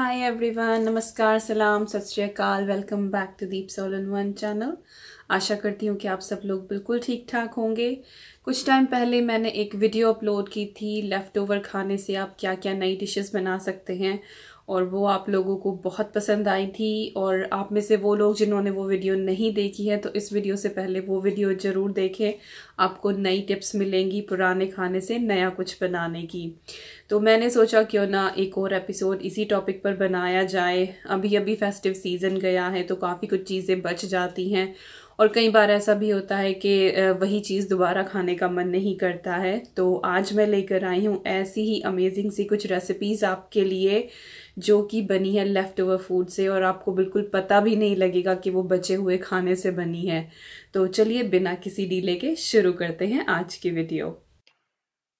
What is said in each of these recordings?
hi everyone नमस्कार सलाम Sat Sri Akal welcome back to Deep soul in one channel आशा करती हूँ कि आप सब लोग बिल्कुल ठीक ठाक होंगे कुछ टाइम पहले मैंने एक वीडियो अपलोड की थी लेफ़्ट ओवर खाने से आप क्या क्या नई डिशेस बना सकते हैं और वो आप लोगों को बहुत पसंद आई थी और आप में से वो लोग जिन्होंने वो वीडियो नहीं देखी है तो इस वीडियो से पहले वो वीडियो ज़रूर देखें आपको नई टिप्स मिलेंगी पुराने खाने से नया कुछ बनाने की तो मैंने सोचा क्यों ना एक और एपिसोड इसी टॉपिक पर बनाया जाए अभी अभी फेस्टिव सीज़न गया है तो काफ़ी कुछ चीज़ें बच जाती हैं और कई बार ऐसा भी होता है कि वही चीज़ दोबारा खाने का मन नहीं करता है तो आज मैं लेकर आई हूँ ऐसी ही अमेजिंग सी कुछ रेसिपीज़ आपके लिए जो कि बनी है लेफ़्ट ओवर फूड से और आपको बिल्कुल पता भी नहीं लगेगा कि वो बचे हुए खाने से बनी है तो चलिए बिना किसी डीले के शुरू करते हैं आज की वीडियो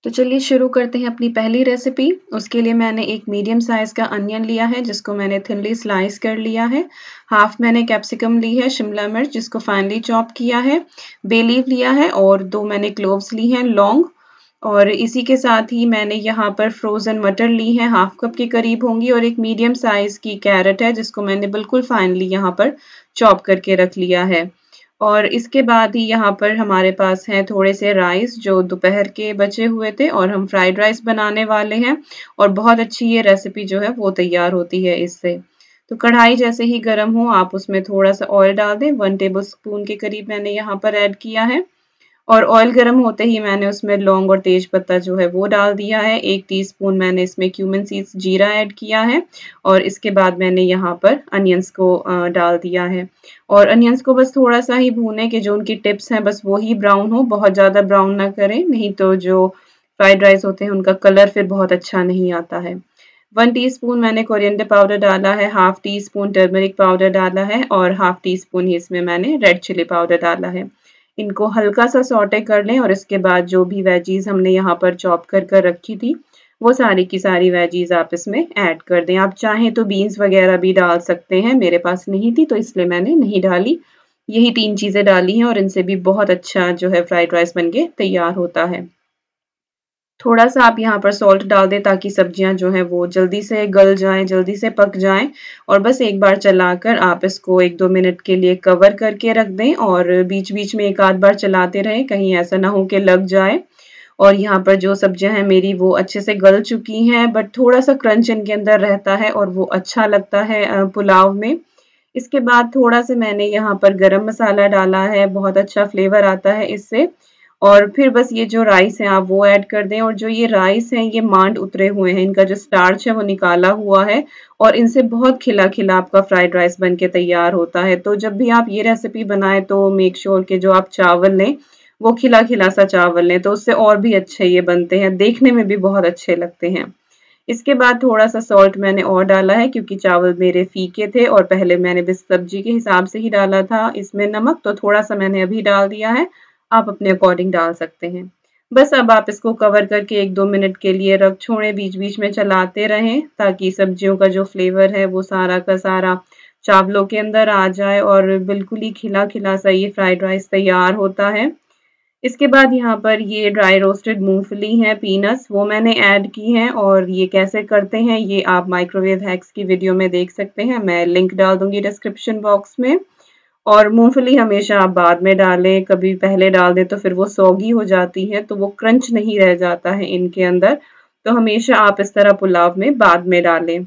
तो चलिए शुरू करते हैं अपनी पहली रेसिपी उसके लिए मैंने एक मीडियम साइज़ का अनियन लिया है जिसको मैंने थिनली स्लाइस कर लिया है हाफ मैंने कैप्सिकम ली है शिमला मिर्च जिसको फाइनली चॉप किया है बेलीव लिया है और दो मैंने क्लोव्स ली हैं लौंग और इसी के साथ ही मैंने यहाँ पर फ्रोज़न मटर ली है हाफ कप के करीब होंगी और एक मीडियम साइज़ की कैरेट है जिसको मैंने बिल्कुल फाइनली यहाँ पर चॉप करके रख लिया है और इसके बाद ही यहाँ पर हमारे पास हैं थोड़े से राइस जो दोपहर के बचे हुए थे और हम फ्राइड राइस बनाने वाले हैं और बहुत अच्छी ये रेसिपी जो है वो तैयार होती है इससे तो कढ़ाई जैसे ही गर्म हो आप उसमें थोड़ा सा ऑयल डाल दें वन टेबल स्पून के करीब मैंने यहाँ पर ऐड किया है और ऑयल गर्म होते ही मैंने उसमें लौंग और तेज पत्ता जो है वो डाल दिया है एक टीस्पून मैंने इसमें क्यूमन सीड्स जीरा ऐड किया है और इसके बाद मैंने यहाँ पर अनियंस को डाल दिया है और अनियंस को बस थोड़ा सा ही भूने के जो उनकी टिप्स हैं बस वो ही ब्राउन हो बहुत ज़्यादा ब्राउन ना करें नहीं तो जो फ्राइड राइस होते हैं उनका कलर फिर बहुत अच्छा नहीं आता है वन टीस्पून मैंने कोरिएंडर पाउडर डाला है half teaspoon turmeric powder डाला है और हाफ टी स्पून ही इसमें मैंने रेड चिली पाउडर डाला है इनको हल्का सा सॉटे कर लें और इसके बाद जो भी वेजीज हमने यहाँ पर चॉप कर कर रखी थी वो सारी की सारी वेजीज आप इसमें ऐड कर दें आप चाहें तो बीन्स वगैरह भी डाल सकते हैं मेरे पास नहीं थी तो इसलिए मैंने नहीं डाली यही तीन चीज़ें डाली हैं और इनसे भी बहुत अच्छा जो है फ्राइड राइस बनके तैयार होता है थोड़ा सा आप यहाँ पर सॉल्ट डाल दें ताकि सब्जियाँ जो हैं वो जल्दी से गल जाएं जल्दी से पक जाएं और बस एक बार चलाकर आप इसको एक दो मिनट के लिए कवर करके रख दें और बीच बीच में एक आध बार चलाते रहें कहीं ऐसा ना हो कि लग जाए और यहाँ पर जो सब्जियाँ हैं मेरी वो अच्छे से गल चुकी हैं बट थोड़ा सा क्रंच इनके अंदर रहता है और वो अच्छा लगता है पुलाव में इसके बाद थोड़ा सा मैंने यहाँ पर गरम मसाला डाला है बहुत अच्छा फ्लेवर आता है इससे और फिर बस ये जो राइस है आप वो ऐड कर दें और जो ये राइस है ये मांड उतरे हुए हैं इनका जो स्टार्च है वो निकाला हुआ है और इनसे बहुत खिला खिला आपका फ्राइड राइस बन के तैयार होता है तो जब भी आप ये रेसिपी बनाएं तो मेक श्योर के जो आप चावल लें वो खिला खिला सा चावल लें तो उससे और भी अच्छे ये बनते हैं देखने में भी बहुत अच्छे लगते हैं इसके बाद थोड़ा सा सॉल्ट मैंने और डाला है क्योंकि चावल मेरे फीके थे और पहले मैंने भी सब्जी के हिसाब से ही डाला था इसमें नमक तो थोड़ा सा मैंने अभी डाल दिया है आप अपने अकॉर्डिंग डाल सकते हैं बस अब आप इसको कवर करके एक दो मिनट के लिए रख छोड़ें बीच बीच में चलाते रहें ताकि सब्जियों का जो फ्लेवर है वो सारा का सारा चावलों के अंदर आ जाए और बिल्कुल ही खिला खिला सा ये फ्राइड राइस तैयार होता है इसके बाद यहाँ पर ये ड्राई रोस्टेड मूंगफली है पीनस वो मैंने ऐड की हैं और ये कैसे करते हैं ये आप माइक्रोवेव हैक्स की वीडियो में देख सकते हैं मैं लिंक डाल दूंगी डिस्क्रिप्शन बॉक्स में और मूंगफली हमेशा आप बाद में डालें कभी पहले डाल दें तो फिर वो सौगी हो जाती है तो वो क्रंच नहीं रह जाता है इनके अंदर तो हमेशा आप इस तरह पुलाव में बाद में डालें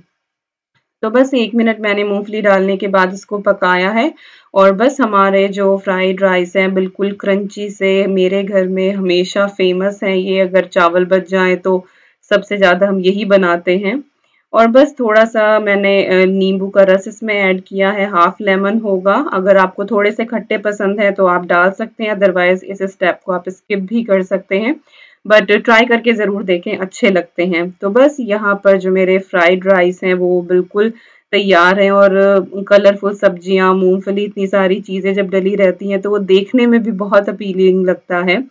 तो बस एक मिनट मैंने मूंगफली डालने के बाद इसको पकाया है और बस हमारे जो फ्राइड राइस हैं बिल्कुल क्रंची से मेरे घर में हमेशा फेमस हैं ये अगर चावल बच जाए तो सबसे ज़्यादा हम यही बनाते हैं और बस थोड़ा सा मैंने नींबू का रस इसमें ऐड किया है हाफ लेमन होगा अगर आपको थोड़े से खट्टे पसंद है तो आप डाल सकते हैं अदरवाइज इस स्टेप को आप स्किप भी कर सकते हैं बट ट्राई करके ज़रूर देखें अच्छे लगते हैं तो बस यहाँ पर जो मेरे फ्राइड राइस हैं वो बिल्कुल तैयार हैं और कलरफुल सब्जियाँ मूंगफली इतनी सारी चीज़ें जब डली रहती हैं तो वो देखने में भी बहुत अपीलिंग लगता है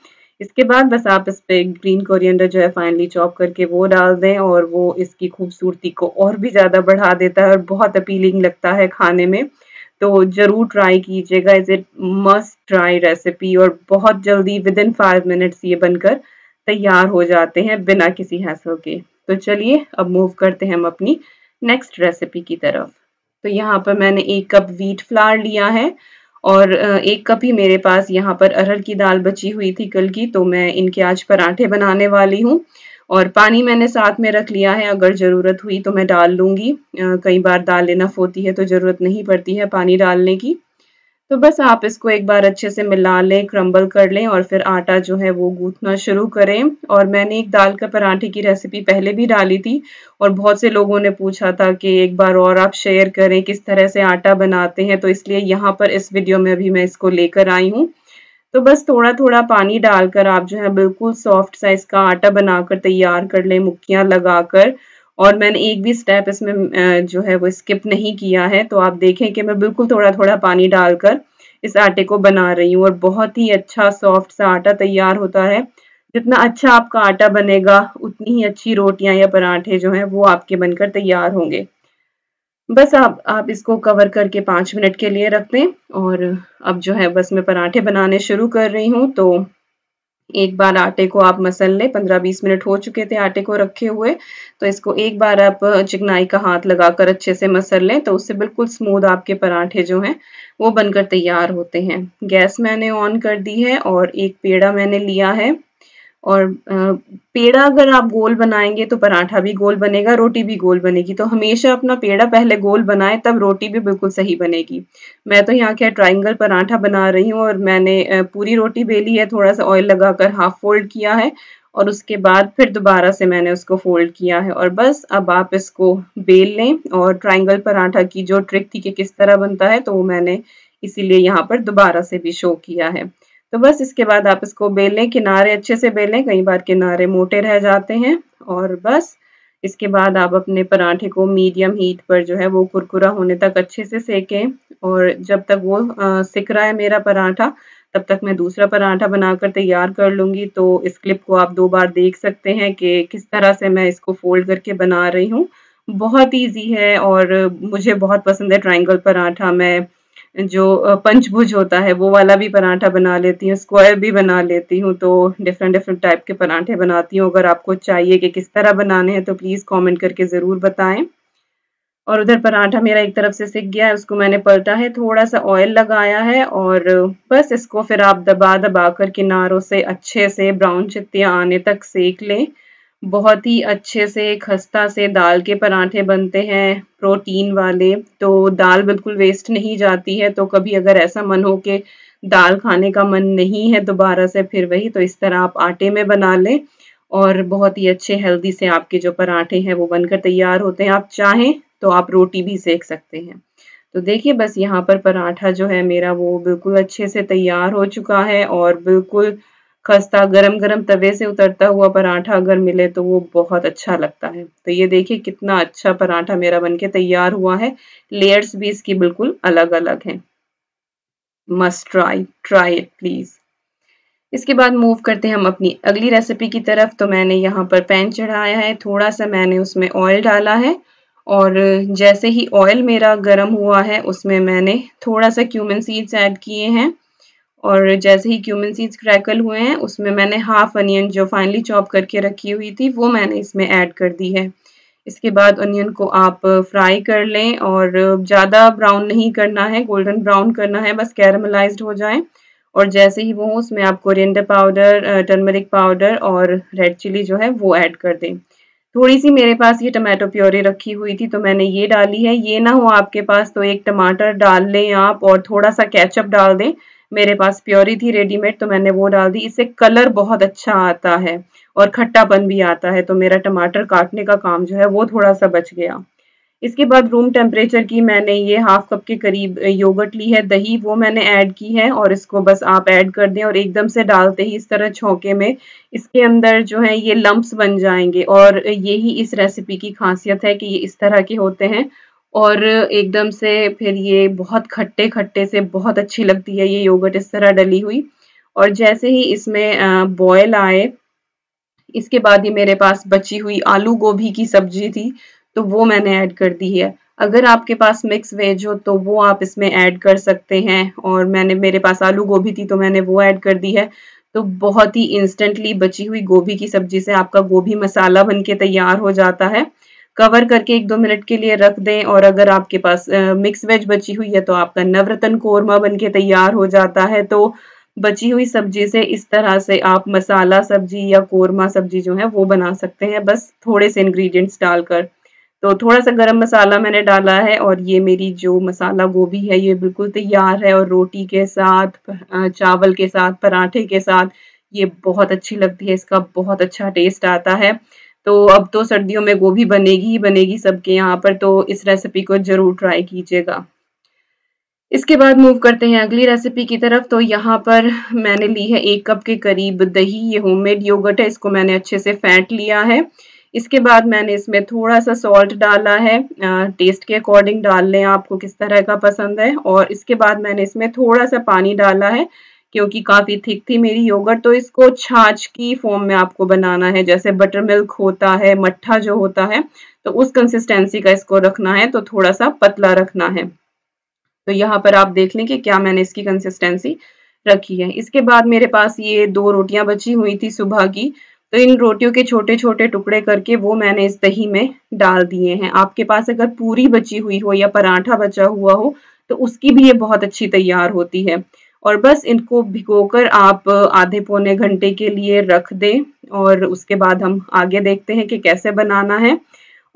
इसके बाद बस आप इस पर ग्रीन कोरिएंडर जो है फाइनली चॉप करके वो डाल दें और वो इसकी खूबसूरती को और भी ज़्यादा बढ़ा देता है और बहुत अपीलिंग लगता है खाने में तो ज़रूर ट्राई कीजिएगा is it must try recipe और बहुत जल्दी विद इन फाइव मिनट्स ये बनकर तैयार हो जाते हैं बिना किसी हैसल के तो चलिए अब मूव करते हैं हम अपनी नेक्स्ट रेसिपी की तरफ तो यहाँ पर मैंने एक कप व्हीट फ्लावर लिया है और एक कप ही मेरे पास यहाँ पर अरहर की दाल बची हुई थी कल की तो मैं इनके आज पराठे बनाने वाली हूँ और पानी मैंने साथ में रख लिया है अगर ज़रूरत हुई तो मैं डाल लूँगी कई बार दाल इनफ होती है तो ज़रूरत नहीं पड़ती है पानी डालने की तो बस आप इसको एक बार अच्छे से मिला लें क्रम्बल कर लें और फिर आटा जो है वो गूंथना शुरू करें और मैंने एक दाल का पराठे की रेसिपी पहले भी डाली थी और बहुत से लोगों ने पूछा था कि एक बार और आप शेयर करें किस तरह से आटा बनाते हैं तो इसलिए यहाँ पर इस वीडियो में अभी मैं इसको लेकर आई हूँ तो बस थोड़ा थोड़ा पानी डालकर आप जो है बिल्कुल सॉफ्ट साइज का आटा बनाकर तैयार कर लें मुक्कियाँ लगाकर और मैंने एक भी स्टेप इसमें जो है वो स्किप नहीं किया है तो आप देखें कि मैं बिल्कुल थोड़ा थोड़ा पानी डालकर इस आटे को बना रही हूँ और बहुत ही अच्छा सॉफ्ट सा आटा तैयार होता है जितना अच्छा आपका आटा बनेगा उतनी ही अच्छी रोटियां या पराठे जो हैं वो आपके बनकर तैयार होंगे बस आप आप इसको कवर करके पाँच मिनट के लिए रख दें और अब जो है बस मैं पराठे बनाने शुरू कर रही हूँ तो एक बार आटे को आप मसल लें पंद्रह बीस मिनट हो चुके थे आटे को रखे हुए तो इसको एक बार आप चिकनाई का हाथ लगाकर अच्छे से मसल लें तो उससे बिल्कुल स्मूद आपके पराठे जो हैं वो बनकर तैयार होते हैं गैस मैंने ऑन कर दी है और एक पेड़ा मैंने लिया है और पेड़ा अगर आप गोल बनाएंगे तो पराठा भी गोल बनेगा रोटी भी गोल बनेगी तो हमेशा अपना पेड़ा पहले गोल बनाए तब रोटी भी बिल्कुल सही बनेगी मैं तो यहाँ क्या ट्राइंगल पराठा बना रही हूँ और मैंने पूरी रोटी बेली है थोड़ा सा ऑयल लगाकर हाफ फोल्ड किया है और उसके बाद फिर दोबारा से मैंने उसको फोल्ड किया है और बस अब आप इसको बेल लें और ट्राइंगल पराठा की जो ट्रिक थी कि किस तरह बनता है तो वो मैंने इसीलिए यहाँ पर दोबारा से भी शो किया है तो बस इसके बाद आप इसको बेल लें किनारे अच्छे से बेल लें कई बार किनारे मोटे रह जाते हैं और बस इसके बाद आप अपने पराठे को मीडियम हीट पर जो है वो कुरकुरा होने तक अच्छे से सेकें और जब तक वो सिक रहा है मेरा पराठा तब तक मैं दूसरा पराठा बनाकर तैयार कर लूंगी तो इस क्लिप को आप दो बार देख सकते हैं कि किस तरह से मैं इसको फोल्ड करके बना रही हूँ बहुत ईजी है और मुझे बहुत पसंद है ट्राइंगल पराठा मैं जो पंचभुज होता है वो वाला भी पराठा बना लेती हूँ स्क्वायर भी बना लेती हूँ तो डिफरेंट डिफरेंट टाइप के पराठे बनाती हूँ अगर आपको चाहिए कि किस तरह बनाने हैं तो प्लीज़ कॉमेंट करके ज़रूर बताएं और उधर पराठा मेरा एक तरफ से सिक गया है उसको मैंने पलटा है थोड़ा सा ऑयल लगाया है और बस इसको फिर आप दबा दबा कर किनारों से अच्छे से ब्राउन चित्तियाँ आने तक सेक लें बहुत ही अच्छे से खस्ता से दाल के पराठे बनते हैं प्रोटीन वाले तो दाल बिल्कुल वेस्ट नहीं जाती है तो कभी अगर ऐसा मन हो कि दाल खाने का मन नहीं है दोबारा से फिर वही तो इस तरह आप आटे में बना लें और बहुत ही अच्छे हेल्दी से आपके जो पराठे हैं वो बनकर तैयार होते हैं आप चाहें तो आप रोटी भी सेक सकते हैं तो देखिए बस यहाँ पर पराठा जो है मेरा वो बिल्कुल अच्छे से तैयार हो चुका है और बिल्कुल खस्ता गरम गरम तवे से उतरता हुआ पराठा अगर मिले तो वो बहुत अच्छा लगता है तो ये देखिए कितना अच्छा पराठा मेरा बनके तैयार हुआ है लेयर्स भी इसकी बिल्कुल अलग अलग हैं must try try it please इसके बाद मूव करते हैं हम अपनी अगली रेसिपी की तरफ तो मैंने यहाँ पर पैन चढ़ाया है थोड़ा सा मैंने उसमें ऑयल डाला है और जैसे ही ऑयल मेरा गर्म हुआ है उसमें मैंने थोड़ा सा क्यूमन सीड्स ऐड किए हैं और जैसे ही क्यूमन सीड्स क्रैकल हुए हैं उसमें मैंने हाफ अनियन जो फाइनली चॉप करके रखी हुई थी वो मैंने इसमें ऐड कर दी है इसके बाद अनियन को आप फ्राई कर लें और ज़्यादा ब्राउन नहीं करना है गोल्डन ब्राउन करना है बस कैरमलाइज हो जाए और जैसे ही वो हो उसमें आप कोरिएंडर पाउडर टर्मरिक पाउडर और रेड चिली जो है वो ऐड कर दें थोड़ी सी मेरे पास ये टमाटो प्योरी रखी हुई थी तो मैंने ये डाली है ये ना हो आपके पास तो एक टमाटर डाल लें आप और थोड़ा सा कैचअप डाल दें मेरे पास प्योरी थी रेडीमेड तो मैंने वो डाल दी इससे कलर बहुत अच्छा आता है और खट्टापन भी आता है तो मेरा टमाटर काटने का काम जो है वो थोड़ा सा बच गया इसके बाद रूम टेम्परेचर की मैंने ये हाफ कप के करीब योगर्ट ली है दही वो मैंने ऐड की है और इसको बस आप ऐड कर दें और एकदम से डालते ही इस तरह छोंके में इसके अंदर जो है ये लम्ब्स बन जाएंगे और यही इस रेसिपी की खासियत है कि ये इस तरह के होते हैं और एकदम से फिर ये बहुत खट्टे खट्टे से बहुत अच्छी लगती है ये योगर्ट इस तरह डली हुई और जैसे ही इसमें बॉयल आए इसके बाद ही मेरे पास बची हुई आलू गोभी की सब्जी थी तो वो मैंने ऐड कर दी है अगर आपके पास मिक्स वेज हो तो वो आप इसमें ऐड कर सकते हैं और मैंने मेरे पास आलू गोभी थी तो मैंने वो ऐड कर दी है तो बहुत ही इंस्टेंटली बची हुई गोभी की सब्जी से आपका गोभी मसाला बन के तैयार हो जाता है कवर करके एक दो मिनट के लिए रख दें और अगर आपके पास मिक्स वेज बची हुई है तो आपका नवरत्न कोरमा बनके तैयार हो जाता है तो बची हुई सब्जी से इस तरह से आप मसाला सब्जी या कोरमा सब्जी जो है वो बना सकते हैं बस थोड़े से इंग्रेडिएंट्स डालकर तो थोड़ा सा गरम मसाला मैंने डाला है और ये मेरी जो मसाला गोभी है ये बिल्कुल तैयार है और रोटी के साथ चावल के साथ पराठे के साथ ये बहुत अच्छी लगती है इसका बहुत अच्छा टेस्ट आता है तो अब तो सर्दियों में गोभी बनेगी ही बनेगी सबके यहाँ पर तो इस रेसिपी को ज़रूर ट्राई कीजिएगा इसके बाद मूव करते हैं अगली रेसिपी की तरफ तो यहाँ पर मैंने ली है एक कप के करीब दही ये होममेड योगर्ट है इसको मैंने अच्छे से फेंट लिया है इसके बाद मैंने इसमें थोड़ा सा सॉल्ट डाला है टेस्ट के अकॉर्डिंग डाल लें आपको किस तरह का पसंद है और इसके बाद मैंने इसमें थोड़ा सा पानी डाला है क्योंकि काफ़ी थिक थी मेरी योगर्ट तो इसको छाछ की फॉर्म में आपको बनाना है जैसे बटर मिल्क होता है मट्ठा जो होता है तो उस कंसिस्टेंसी का इसको रखना है तो थोड़ा सा पतला रखना है तो यहाँ पर आप देख लें कि क्या मैंने इसकी कंसिस्टेंसी रखी है इसके बाद मेरे पास ये दो रोटियां बची हुई थी सुबह की तो इन रोटियों के छोटे छोटे टुकड़े करके वो मैंने इस दही में डाल दिए हैं आपके पास अगर पूरी बची हुई हो या पराठा बचा हुआ हो तो उसकी भी ये बहुत अच्छी तैयार होती है और बस इनको भिगोकर आप आधे पौने घंटे के लिए रख दें और उसके बाद हम आगे देखते हैं कि कैसे बनाना है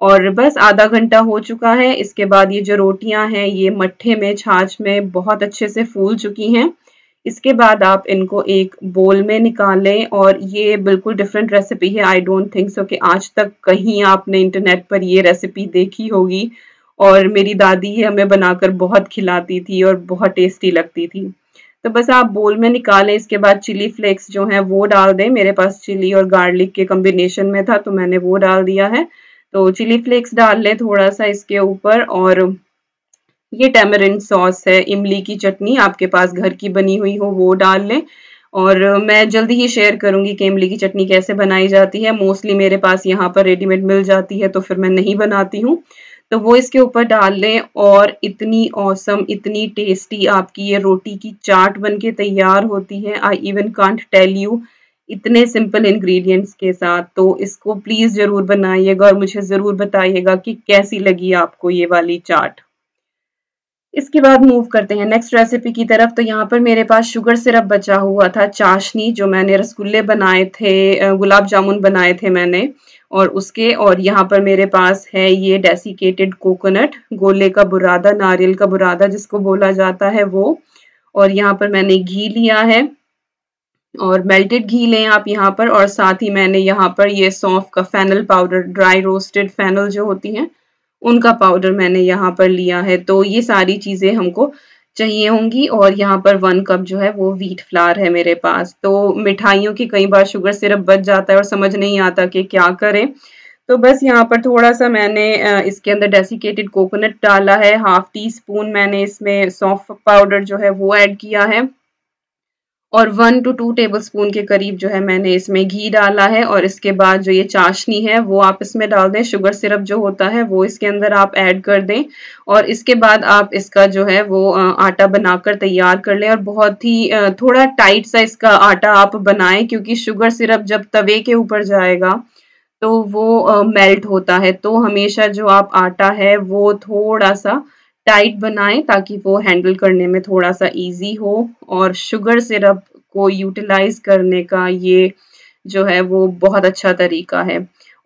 और बस आधा घंटा हो चुका है इसके बाद ये जो रोटियां हैं ये मट्ठे में छाछ में बहुत अच्छे से फूल चुकी हैं इसके बाद आप इनको एक बोल में निकालें और ये बिल्कुल डिफरेंट रेसिपी है आई डोंट थिंक सो कि आज तक कहीं आपने इंटरनेट पर ये रेसिपी देखी होगी और मेरी दादी ही हमें बनाकर बहुत खिलाती थी और बहुत टेस्टी लगती थी तो बस आप बोल में निकालें इसके बाद चिली फ्लेक्स जो है वो डाल दें मेरे पास चिली और गार्लिक के कम्बिनेशन में था तो मैंने वो डाल दिया है तो चिली फ्लेक्स डाल लें थोड़ा सा इसके ऊपर और ये टेमरिन सॉस है इमली की चटनी आपके पास घर की बनी हुई हो वो डाल लें और मैं जल्दी ही शेयर करूंगी कि इमली की चटनी कैसे बनाई जाती है मोस्टली मेरे पास यहाँ पर रेडीमेड मिल जाती है तो फिर मैं नहीं बनाती हूँ तो वो इसके ऊपर डाल लें और इतनी औसम इतनी टेस्टी आपकी ये रोटी की चाट बन के तैयार होती है I even can't tell you इतने सिंपल इंग्रेडिएंट्स के साथ तो इसको प्लीज़ ज़रूर बनाइएगा और मुझे ज़रूर बताइएगा कि कैसी लगी आपको ये वाली चाट इसके बाद मूव करते हैं नेक्स्ट रेसिपी की तरफ तो यहाँ पर मेरे पास शुगर सिरप बचा हुआ था चाशनी जो मैंने रसगुल्ले बनाए थे गुलाब जामुन बनाए थे मैंने और उसके और यहाँ पर मेरे पास है ये डेसिकेटेड कोकोनट गोले का बुरादा नारियल का बुरादा जिसको बोला जाता है वो और यहाँ पर मैंने घी लिया है और मेल्टेड घी लें आप यहाँ पर और साथ ही मैंने यहाँ पर ये सौंफ का fennel powder dry roasted fennel जो होती हैं उनका पाउडर मैंने यहाँ पर लिया है तो ये सारी चीज़ें हमको चाहिए होंगी और यहाँ पर वन कप जो है वो व्हीट फ्लावर है मेरे पास तो मिठाइयों की कई बार शुगर सिरप बच जाता है और समझ नहीं आता कि क्या करें तो बस यहाँ पर थोड़ा सा मैंने इसके अंदर डेसिकेटेड कोकोनट डाला है हाफ टी स्पून मैंने इसमें सौंफ पाउडर जो है वो ऐड किया है और one two two tablespoon के करीब जो है मैंने इसमें घी डाला है और इसके बाद जो ये चाशनी है वो आप इसमें डाल दें शुगर सिरप जो होता है वो इसके अंदर आप ऐड कर दें और इसके बाद आप इसका जो है वो आटा बनाकर तैयार कर लें और बहुत ही थोड़ा टाइट सा इसका आटा आप बनाएं क्योंकि शुगर सिरप जब तवे के ऊपर जाएगा तो वो मेल्ट होता है तो हमेशा जो आप आटा है वो थोड़ा सा टाइट बनाएं ताकि वो हैंडल करने में थोड़ा सा इजी हो और शुगर सिरप को यूटिलाइज करने का ये जो है वो बहुत अच्छा तरीका है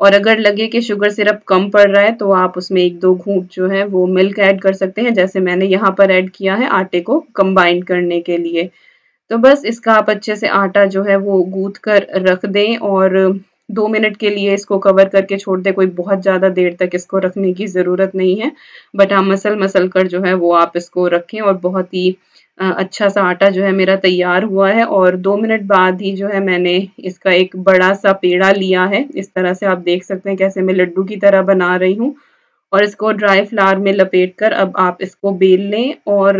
और अगर लगे कि शुगर सिरप कम पड़ रहा है तो आप उसमें एक दो घूट जो है वो मिल्क ऐड कर सकते हैं जैसे मैंने यहाँ पर ऐड किया है आटे को कंबाइन करने के लिए तो बस इसका आप अच्छे से आटा जो है वो गूथ कर रख दें और दो मिनट के लिए इसको कवर करके छोड़ दे कोई बहुत ज़्यादा देर तक इसको रखने की ज़रूरत नहीं है बट हाँ मसल मसल कर जो है वो आप इसको रखें और बहुत ही अच्छा सा आटा जो है मेरा तैयार हुआ है और दो मिनट बाद ही जो है मैंने इसका एक बड़ा सा पेड़ा लिया है इस तरह से आप देख सकते हैं कैसे मैं लड्डू की तरह बना रही हूँ और इसको ड्राई फ्लावर में लपेट कर अब आप इसको बेल लें और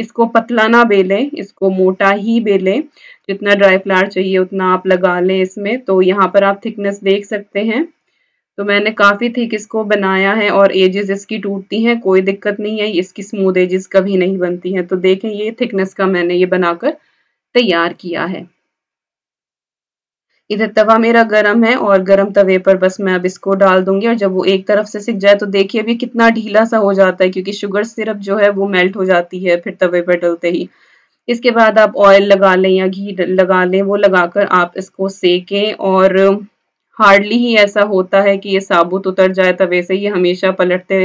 इसको पतला ना बेलें इसको मोटा ही बेलें जितना ड्राई फ्लावर चाहिए उतना आप लगा लें इसमें तो यहाँ पर आप थिकनेस देख सकते हैं तो मैंने काफ़ी थिक इसको बनाया है और एजेस इसकी टूटती हैं कोई दिक्कत नहीं है इसकी स्मूथ एजेस कभी नहीं बनती हैं तो देखें ये थिकनेस का मैंने ये बनाकर तैयार किया है इधर तवा मेरा गर्म है और गर्म तवे पर बस मैं अब इसको डाल दूंगी और जब वो एक तरफ से सिक जाए तो देखिए अभी कितना ढीला सा हो जाता है क्योंकि शुगर सिरप जो है वो मेल्ट हो जाती है फिर तवे पर डलते ही इसके बाद आप ऑयल लगा लें या घी लगा लें वो लगाकर आप इसको सेकें और हार्डली ही ऐसा होता है कि ये साबुत उतर जाए तवे से ये हमेशा पलटते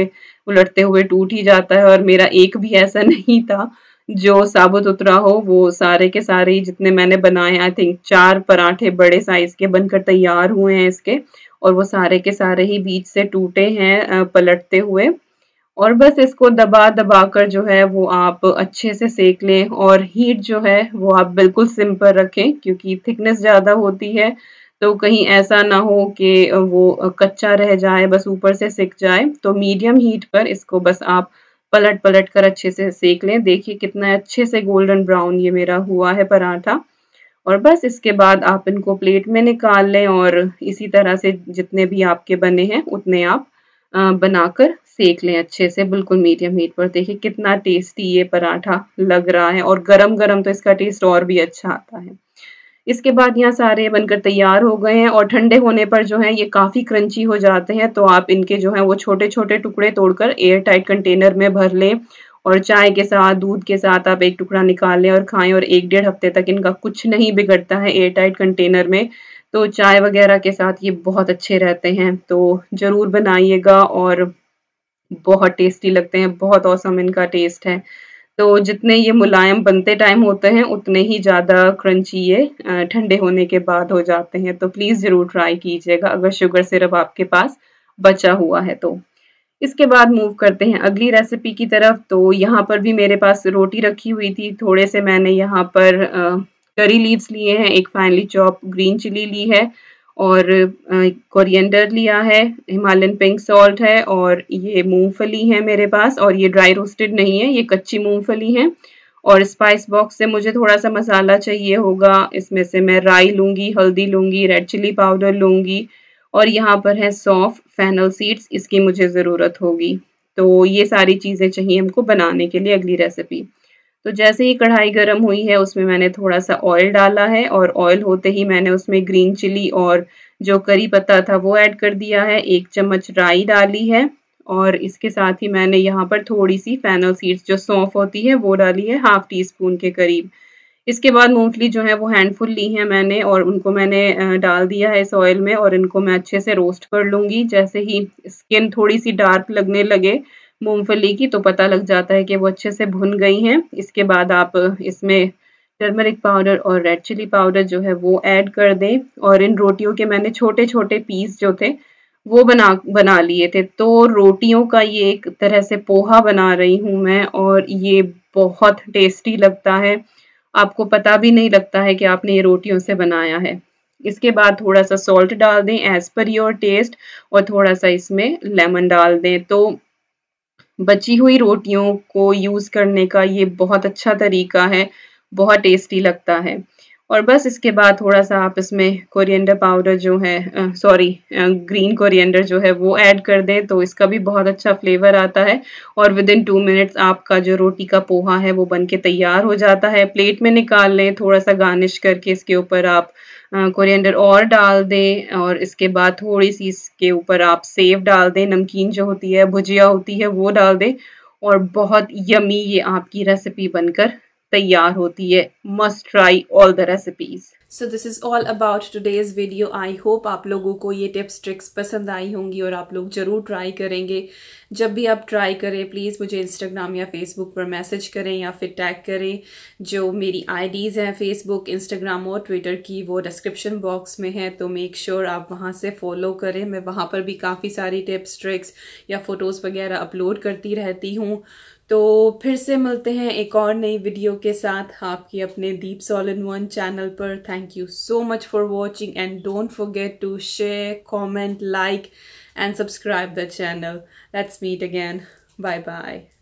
उलटते हुए टूट ही जाता है और मेरा एक भी ऐसा नहीं था जो साबुत उतरा हो वो सारे के सारे जितने मैंने बनाए आई थिंक चार पराठे बड़े साइज के बनकर तैयार हुए हैं इसके और वो सारे के सारे ही बीच से टूटे हैं पलटते हुए और बस इसको दबा दबा कर जो है वो आप अच्छे से सेक लें और हीट जो है वो आप बिल्कुल सिंपल रखें क्योंकि थिकनेस ज़्यादा होती है तो कहीं ऐसा ना हो कि वो कच्चा रह जाए बस ऊपर से सिक जाए तो मीडियम हीट पर इसको बस आप पलट पलट कर अच्छे से सेक लें देखिए कितना अच्छे से गोल्डन ब्राउन ये मेरा हुआ है पराठा और बस इसके बाद आप इनको प्लेट में निकाल लें और इसी तरह से जितने भी आपके बने हैं उतने आप बनाकर सेक लें अच्छे से बिल्कुल मीडियम हीट पर देखिए कितना टेस्टी ये पराठा लग रहा है और गरम गरम तो इसका टेस्ट और भी अच्छा आता है इसके बाद यहाँ सारे बनकर तैयार हो गए हैं और ठंडे होने पर जो है ये काफ़ी क्रंची हो जाते हैं तो आप इनके जो है वो छोटे छोटे टुकड़े तोड़कर एयर टाइट कंटेनर में भर लें और चाय के साथ दूध के साथ आप एक टुकड़ा निकालें और खाएं और एक डेढ़ हफ्ते तक इनका कुछ नहीं बिगड़ता है एयर टाइट कंटेनर में तो चाय वगैरह के साथ ये बहुत अच्छे रहते हैं तो ज़रूर बनाइएगा और बहुत टेस्टी लगते हैं बहुत औसम इनका टेस्ट है तो जितने ये मुलायम बनते टाइम होते हैं उतने ही ज़्यादा क्रंची ये ठंडे होने के बाद हो जाते हैं तो प्लीज़ ज़रूर ट्राई कीजिएगा अगर शुगर सिरप आपके पास बचा हुआ है तो इसके बाद मूव करते हैं अगली रेसिपी की तरफ तो यहाँ पर भी मेरे पास रोटी रखी हुई थी थोड़े से मैंने यहाँ पर करी लीव्स लिए हैं एक फाइनली चॉप ग्रीन चिली ली है और कोरिएंडर लिया है हिमालयन पिंक सॉल्ट है और ये मूंगफली है मेरे पास और ये ड्राई रोस्टेड नहीं है ये कच्ची मूंगफली है और स्पाइस बॉक्स से मुझे थोड़ा सा मसाला चाहिए होगा इसमें से मैं राई लूंगी हल्दी लूंगी रेड चिली पाउडर लूँगी और यहाँ पर है सौफ फैनल सीड्स इसकी मुझे ज़रूरत होगी तो ये सारी चीज़ें चाहिए हमको बनाने के लिए अगली रेसिपी तो जैसे ही कढ़ाई गर्म हुई है उसमें मैंने थोड़ा सा ऑयल डाला है और ऑयल होते ही मैंने उसमें ग्रीन चिली और जो करी पत्ता था वो ऐड कर दिया है एक चम्मच राई डाली है और इसके साथ ही मैंने यहाँ पर थोड़ी सी फैनल सीड्स जो सौंफ होती है वो डाली है हाफ टी स्पून के करीब इसके बाद मूंगफली जो है वो हैंडफुल ली है मैंने और उनको मैंने डाल दिया है इस ऑयल में और इनको मैं अच्छे से रोस्ट कर लूँगी जैसे ही स्किन थोड़ी सी डार्क लगने लगे मूंगफली की तो पता लग जाता है कि वो अच्छे से भुन गई हैं इसके बाद आप इसमें टर्मरिक पाउडर और रेड चिली पाउडर जो है वो ऐड कर दें और इन रोटियों के मैंने छोटे छोटे पीस जो थे वो बना बना लिए थे तो रोटियों का ये एक तरह से पोहा बना रही हूँ मैं और ये बहुत टेस्टी लगता है आपको पता भी नहीं लगता है कि आपने ये रोटियों से बनाया है इसके बाद थोड़ा सा सॉल्ट डाल दें एज पर योर टेस्ट और थोड़ा सा इसमें लेमन डाल दें तो बची हुई रोटियों को यूज़ करने का ये बहुत अच्छा तरीका है बहुत टेस्टी लगता है और बस इसके बाद थोड़ा सा आप इसमें कोरिएंडर पाउडर जो है सॉरी ग्रीन कोरिएंडर जो है वो ऐड कर दें तो इसका भी बहुत अच्छा फ्लेवर आता है और विद इन टू मिनट्स आपका जो रोटी का पोहा है वो बन के तैयार हो जाता है प्लेट में निकाल लें थोड़ा सा गार्निश करके इसके ऊपर आप कोरिएंडर और डाल दें और इसके बाद थोड़ी सी इसके ऊपर आप सेव डाल दें नमकीन जो होती है भुजिया होती है वो डाल दें और बहुत यमी ये आपकी रेसिपी बनकर तैयार होती है must try all the recipes so this is all about today's video I hope आप लोगों को ये टिप्स ट्रिक्स पसंद आई होंगी और आप लोग ज़रूर ट्राई करेंगे जब भी आप ट्राई करें प्लीज़ मुझे इंस्टाग्राम या फेसबुक पर मैसेज करें या फिर टैग करें जो मेरी आईडीज़ हैं फेसबुक इंस्टाग्राम और ट्विटर की वो डिस्क्रिप्शन बॉक्स में है तो मेक श्योर sure आप वहाँ से फॉलो करें मैं वहाँ पर भी काफ़ी सारी टिप्स ट्रिक्स या फ़ोटोज़ वगैरह अपलोड करती रहती हूँ तो फिर से मिलते हैं एक और नई वीडियो के साथ आपके अपने Deep soul in one channel पर thank you so much for watching and don't forget to share comment like and subscribe the channel let's meet again bye bye